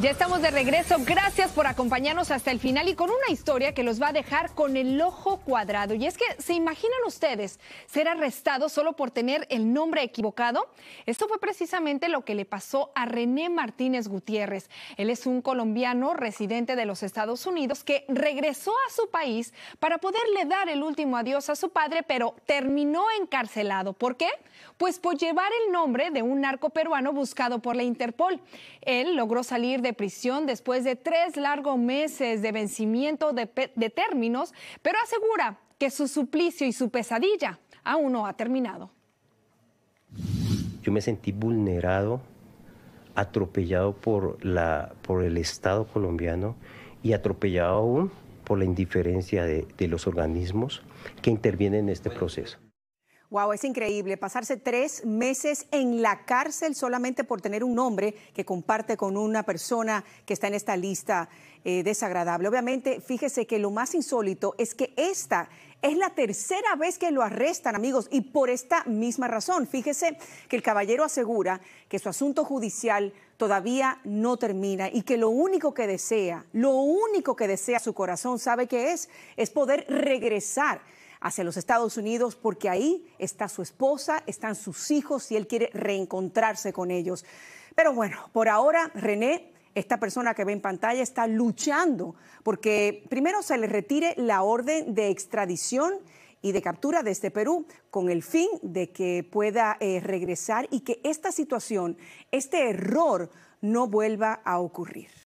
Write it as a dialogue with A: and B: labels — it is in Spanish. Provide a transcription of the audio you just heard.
A: Ya estamos de regreso. Gracias por acompañarnos hasta el final y con una historia que los va a dejar con el ojo cuadrado. Y es que, ¿se imaginan ustedes ser arrestado solo por tener el nombre equivocado? Esto fue precisamente lo que le pasó a René Martínez Gutiérrez. Él es un colombiano residente de los Estados Unidos que regresó a su país para poderle dar el último adiós a su padre, pero terminó encarcelado. ¿Por qué? Pues por llevar el nombre de un narco peruano buscado por la Interpol. Él logró salir de prisión después de tres largos meses de vencimiento de, términos, pero asegura que su suplicio y su pesadilla aún no ha terminado.
B: Yo me sentí vulnerado, atropellado por, la, por el Estado colombiano y atropellado aún por la indiferencia de los organismos que intervienen en este proceso.
C: Wow, es increíble pasarse tres meses en la cárcel solamente por tener un nombre que comparte con una persona que está en esta lista eh, desagradable. Obviamente, fíjese que lo más insólito es que esta es la tercera vez que lo arrestan, amigos, y por esta misma razón. Fíjese que el caballero asegura que su asunto judicial todavía no termina y que lo único que desea, lo único que desea su corazón, sabe que es, es poder regresar hacia los Estados Unidos porque ahí está su esposa, están sus hijos y él quiere reencontrarse con ellos. Pero bueno, por ahora René esta persona que ve en pantalla está luchando porque primero se le retire la orden de extradición y de captura desde este Perú con el fin de que pueda eh, regresar y que esta situación, este error, no vuelva a
A: ocurrir.